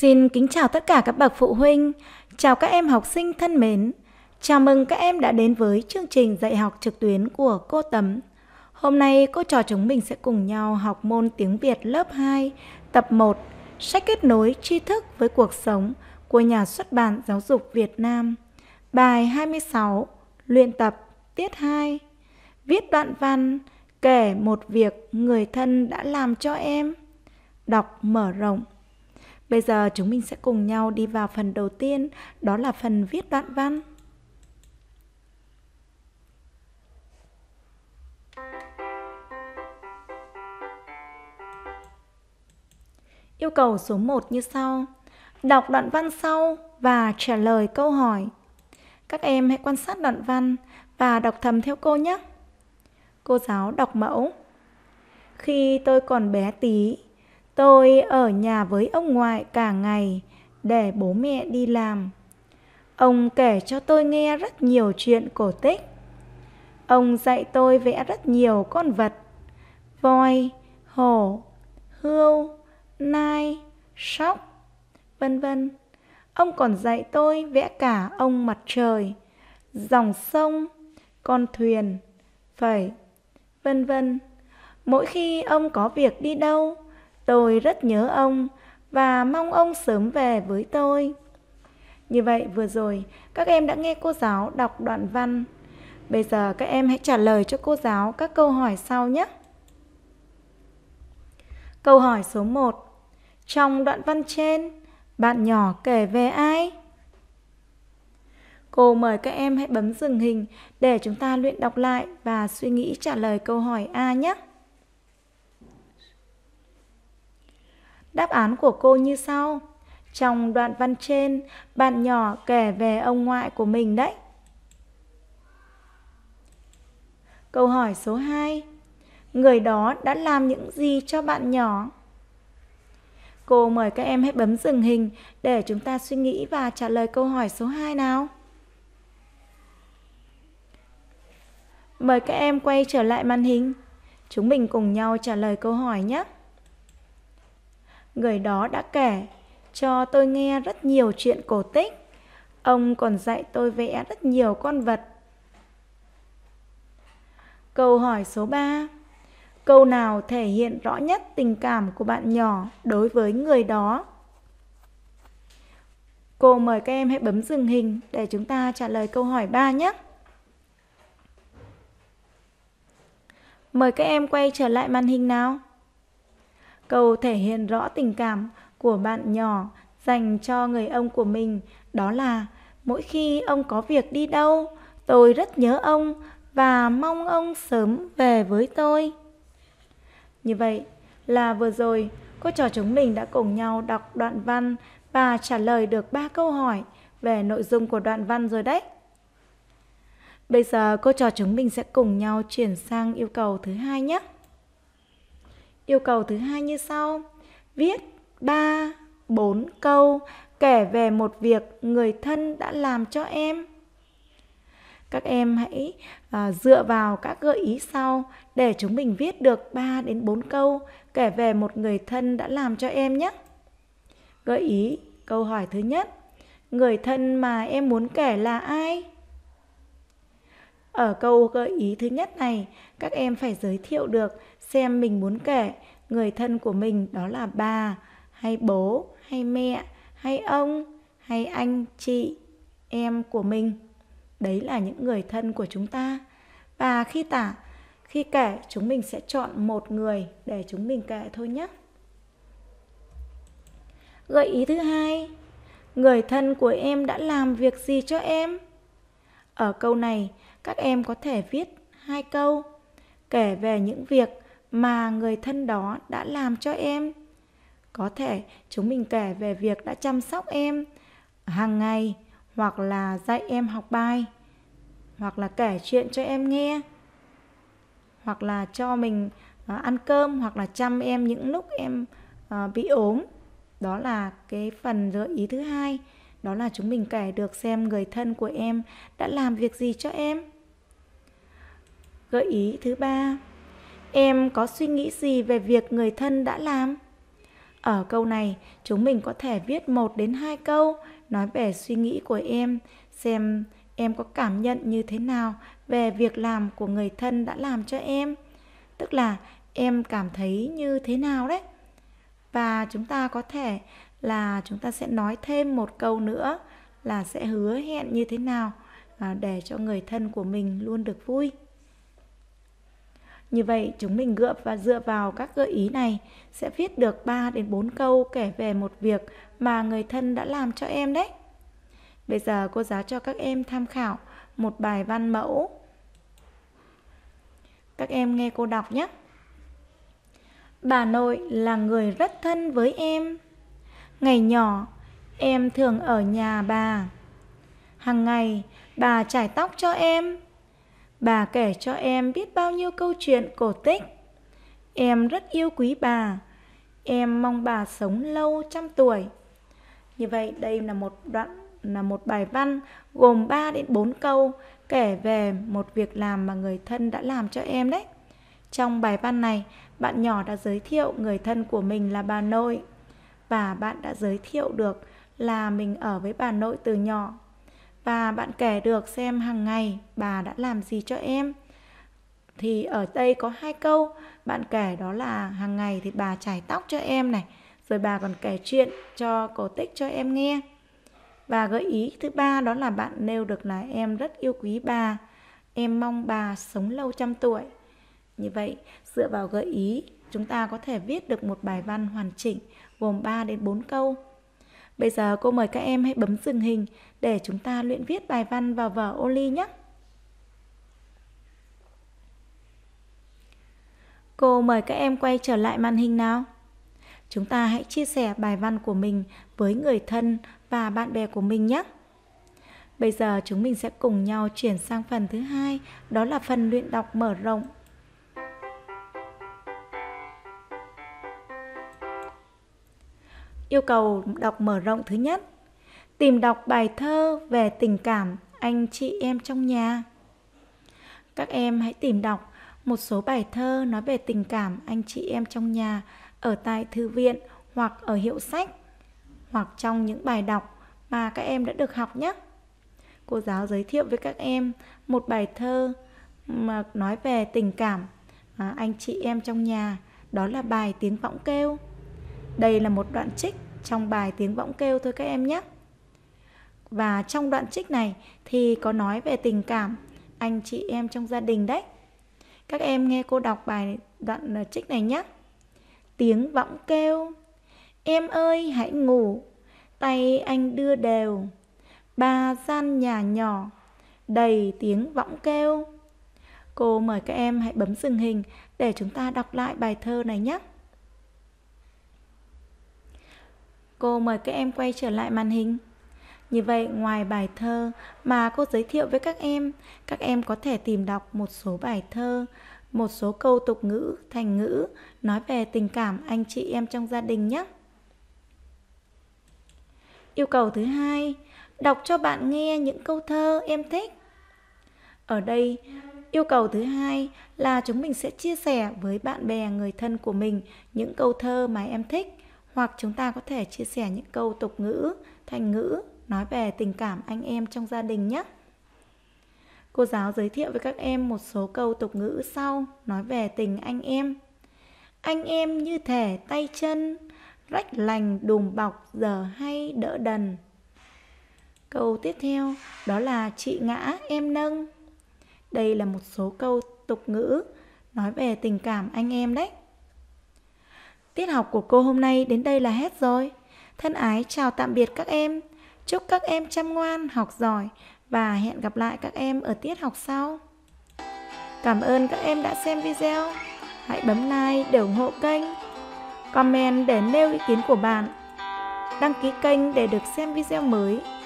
Xin kính chào tất cả các bậc phụ huynh, chào các em học sinh thân mến. Chào mừng các em đã đến với chương trình dạy học trực tuyến của cô Tấm. Hôm nay cô trò chúng mình sẽ cùng nhau học môn tiếng Việt lớp 2, tập 1, sách kết nối tri thức với cuộc sống của nhà xuất bản Giáo dục Việt Nam. Bài 26, luyện tập tiết 2. Viết đoạn văn kể một việc người thân đã làm cho em. Đọc mở rộng. Bây giờ chúng mình sẽ cùng nhau đi vào phần đầu tiên, đó là phần viết đoạn văn. Yêu cầu số 1 như sau. Đọc đoạn văn sau và trả lời câu hỏi. Các em hãy quan sát đoạn văn và đọc thầm theo cô nhé. Cô giáo đọc mẫu. Khi tôi còn bé tí, Tôi ở nhà với ông ngoại cả ngày để bố mẹ đi làm. Ông kể cho tôi nghe rất nhiều chuyện cổ tích. Ông dạy tôi vẽ rất nhiều con vật. Voi, hổ, hươu, nai, sóc, vân vân. Ông còn dạy tôi vẽ cả ông mặt trời, dòng sông, con thuyền, phẩy, vân vân. Mỗi khi ông có việc đi đâu, Tôi rất nhớ ông và mong ông sớm về với tôi. Như vậy vừa rồi các em đã nghe cô giáo đọc đoạn văn. Bây giờ các em hãy trả lời cho cô giáo các câu hỏi sau nhé. Câu hỏi số 1. Trong đoạn văn trên, bạn nhỏ kể về ai? Cô mời các em hãy bấm dừng hình để chúng ta luyện đọc lại và suy nghĩ trả lời câu hỏi A nhé. Đáp án của cô như sau. Trong đoạn văn trên, bạn nhỏ kể về ông ngoại của mình đấy. Câu hỏi số 2. Người đó đã làm những gì cho bạn nhỏ? Cô mời các em hãy bấm dừng hình để chúng ta suy nghĩ và trả lời câu hỏi số 2 nào. Mời các em quay trở lại màn hình. Chúng mình cùng nhau trả lời câu hỏi nhé người đó đã kể cho tôi nghe rất nhiều chuyện cổ tích. Ông còn dạy tôi vẽ rất nhiều con vật. Câu hỏi số 3. Câu nào thể hiện rõ nhất tình cảm của bạn nhỏ đối với người đó? Cô mời các em hãy bấm dừng hình để chúng ta trả lời câu hỏi 3 nhé. Mời các em quay trở lại màn hình nào. Câu thể hiện rõ tình cảm của bạn nhỏ dành cho người ông của mình đó là mỗi khi ông có việc đi đâu, tôi rất nhớ ông và mong ông sớm về với tôi. Như vậy là vừa rồi cô trò chúng mình đã cùng nhau đọc đoạn văn và trả lời được ba câu hỏi về nội dung của đoạn văn rồi đấy. Bây giờ cô trò chúng mình sẽ cùng nhau chuyển sang yêu cầu thứ hai nhé. Yêu cầu thứ hai như sau. Viết 3, 4 câu kể về một việc người thân đã làm cho em. Các em hãy à, dựa vào các gợi ý sau để chúng mình viết được 3 đến 4 câu kể về một người thân đã làm cho em nhé. Gợi ý câu hỏi thứ nhất, người thân mà em muốn kể là ai? Ở câu gợi ý thứ nhất này, các em phải giới thiệu được xem mình muốn kể người thân của mình đó là bà, hay bố, hay mẹ, hay ông, hay anh, chị, em của mình. Đấy là những người thân của chúng ta. Và khi tả, khi kể chúng mình sẽ chọn một người để chúng mình kể thôi nhé. Gợi ý thứ hai, người thân của em đã làm việc gì cho em? Ở câu này, các em có thể viết hai câu kể về những việc mà người thân đó đã làm cho em có thể chúng mình kể về việc đã chăm sóc em hàng ngày hoặc là dạy em học bài hoặc là kể chuyện cho em nghe hoặc là cho mình à, ăn cơm hoặc là chăm em những lúc em à, bị ốm đó là cái phần gợi ý thứ hai đó là chúng mình kể được xem người thân của em đã làm việc gì cho em Gợi ý thứ ba, em có suy nghĩ gì về việc người thân đã làm? Ở câu này, chúng mình có thể viết một đến hai câu nói về suy nghĩ của em, xem em có cảm nhận như thế nào về việc làm của người thân đã làm cho em. Tức là em cảm thấy như thế nào đấy. Và chúng ta có thể là chúng ta sẽ nói thêm một câu nữa là sẽ hứa hẹn như thế nào à, để cho người thân của mình luôn được vui như vậy, chúng mình gựa và dựa vào các gợi ý này sẽ viết được 3 đến 4 câu kể về một việc mà người thân đã làm cho em đấy. Bây giờ cô giáo cho các em tham khảo một bài văn mẫu. Các em nghe cô đọc nhé. Bà nội là người rất thân với em. Ngày nhỏ, em thường ở nhà bà. Hằng ngày, bà chải tóc cho em Bà kể cho em biết bao nhiêu câu chuyện cổ tích. Em rất yêu quý bà. Em mong bà sống lâu trăm tuổi. Như vậy đây là một đoạn là một bài văn gồm 3 đến 4 câu kể về một việc làm mà người thân đã làm cho em đấy. Trong bài văn này, bạn nhỏ đã giới thiệu người thân của mình là bà nội và bạn đã giới thiệu được là mình ở với bà nội từ nhỏ và bạn kể được xem hàng ngày bà đã làm gì cho em thì ở đây có hai câu bạn kể đó là hàng ngày thì bà chải tóc cho em này rồi bà còn kể chuyện cho cổ tích cho em nghe và gợi ý thứ ba đó là bạn nêu được là em rất yêu quý bà em mong bà sống lâu trăm tuổi như vậy dựa vào gợi ý chúng ta có thể viết được một bài văn hoàn chỉnh gồm 3 đến 4 câu Bây giờ cô mời các em hãy bấm dừng hình để chúng ta luyện viết bài văn vào vở ô ly nhé. Cô mời các em quay trở lại màn hình nào. Chúng ta hãy chia sẻ bài văn của mình với người thân và bạn bè của mình nhé. Bây giờ chúng mình sẽ cùng nhau chuyển sang phần thứ hai, đó là phần luyện đọc mở rộng Yêu cầu đọc mở rộng thứ nhất, tìm đọc bài thơ về tình cảm anh chị em trong nhà. Các em hãy tìm đọc một số bài thơ nói về tình cảm anh chị em trong nhà ở tại thư viện hoặc ở hiệu sách hoặc trong những bài đọc mà các em đã được học nhé. Cô giáo giới thiệu với các em một bài thơ mà nói về tình cảm anh chị em trong nhà, đó là bài tiếng võng kêu. Đây là một đoạn trích trong bài Tiếng Võng Kêu thôi các em nhé. Và trong đoạn trích này thì có nói về tình cảm anh chị em trong gia đình đấy. Các em nghe cô đọc bài đoạn ờ, trích này nhé. Tiếng võng kêu, em ơi hãy ngủ, tay anh đưa đều. Ba gian nhà nhỏ, đầy tiếng võng kêu. Cô mời các em hãy bấm dừng hình để chúng ta đọc lại bài thơ này nhé. cô mời các em quay trở lại màn hình. Như vậy, ngoài bài thơ mà cô giới thiệu với các em, các em có thể tìm đọc một số bài thơ, một số câu tục ngữ, thành ngữ nói về tình cảm anh chị em trong gia đình nhé. Yêu cầu thứ hai, đọc cho bạn nghe những câu thơ em thích. Ở đây, yêu cầu thứ hai là chúng mình sẽ chia sẻ với bạn bè người thân của mình những câu thơ mà em thích hoặc chúng ta có thể chia sẻ những câu tục ngữ, thành ngữ nói về tình cảm anh em trong gia đình nhé. Cô giáo giới thiệu với các em một số câu tục ngữ sau nói về tình anh em. Anh em như thể tay chân, rách lành đùm bọc giờ hay đỡ đần. Câu tiếp theo đó là chị ngã em nâng. Đây là một số câu tục ngữ nói về tình cảm anh em đấy. Tiết học của cô hôm nay đến đây là hết rồi. Thân ái chào tạm biệt các em. Chúc các em chăm ngoan, học giỏi và hẹn gặp lại các em ở tiết học sau. Cảm ơn các em đã xem video. Hãy bấm like để ủng hộ kênh. Comment để nêu ý kiến của bạn. Đăng ký kênh để được xem video mới.